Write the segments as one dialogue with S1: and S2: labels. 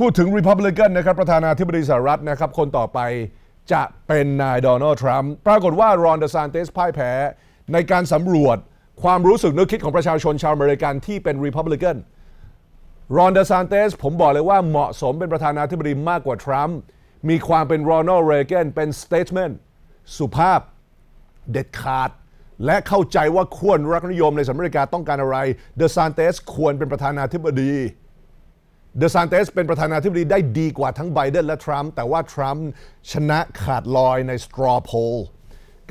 S1: พูดถึง Republican นะครับ ประธานาธิบดีสหรัฐ นะครับ คนต่อไปจะเป็นนายโดนัลด์ทรัมป์ปรากฏว่ารอนเดซานเตสพ่ายแพ้ในการสำรวจความรู้สึกนึกคิดของประชาชนชาวอเมริกันที่เป็น Republican รอนเดซานเตสผมบอกเลยว่าเหมาะสมเป็นประธานาธิบดีมากกว่าทรัมป์มีความเป็นรอนัลด์เรเกนเป็นสเตทเมนต์สุภาพ เด็ดขาด และเข้าใจว่าควรรักนิยมในสหรัฐอเมริกาต้องการอะไรเดซานเตสควรเป็นประธานาธิบดีเดซานเตสเป็นประธานาธิบดีได้ดีกว่าทั้งไบเดนและทรัมป์แต่ว่าทรัมป์ชนะขาดลอยในสตรอโพล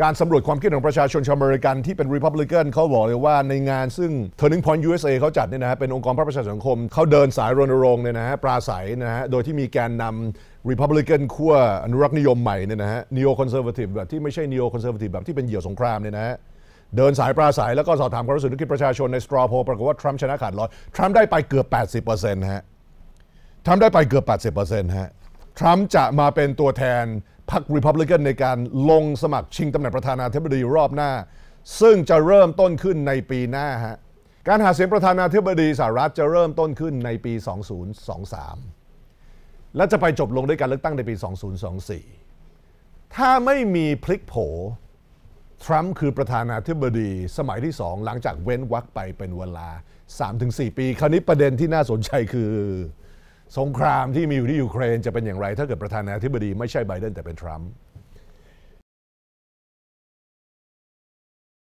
S1: การสำรวจความคิดของประชาชนชาวอเมริกันที่เป็นริพับลิกันเขาบอกเลยว่าในงานซึ่ง Turning Point USA เขาจัดเนี่ยนะฮะเป็นองค์กรพระประชาสังคม เขาเดินสายรณรงค์เนี่ยนะฮะปราศัยนะฮะโดยที่มีแกนนำริพับลิกันขั้วอนุรักษ์นิยมใหม่เนี่ยนะฮะนิโอคอนเซอร์เวทีฟแบบที่ไม่ใช่นิโอคอนเซอร์เวทีฟแบบที่เป็นเหยื่อสงครามเนี่ยนะฮะเดินสายปราศัยแล้วก็สอบถามความรู้สึกนึกคิดประชาชนในสตรอโพปรากฏว่าทรัมป์ชนะขาดลอยทรัมป์ได้ไปเกือบ80%ฮะทำได้ไปเกือบ80%ฮะ ทรัมป์จะมาเป็นตัวแทนพรรครีพับลิกันในการลงสมัคร ชิงตำแหน่งประธานาธิบดีรอบหน้า ซึ่งจะเริ่มต้นขึ้นในปีหน้าฮะ การหาเสียงประธานาธิบดีสหรัฐจะเริ่มต้นขึ้นในปี 2023 และจะไปจบลงด้วยการเลือกตั้งในปี 2024 ถ้าไม่มีพลิกโผ ทรัมป์คือประธานาธิบดีสมัยที่สองหลังจากเว้นวักไปเป็นเวลา3-4ปีคราวนี้ประเด็นที่น่าสนใจคือสงครามที่มีอยู่ที่ยูเครนจะเป็นอย่างไร ถ้าเกิดประธานาธิบดีไม่ใช่ไบเดนแต่เป็นทรัมป์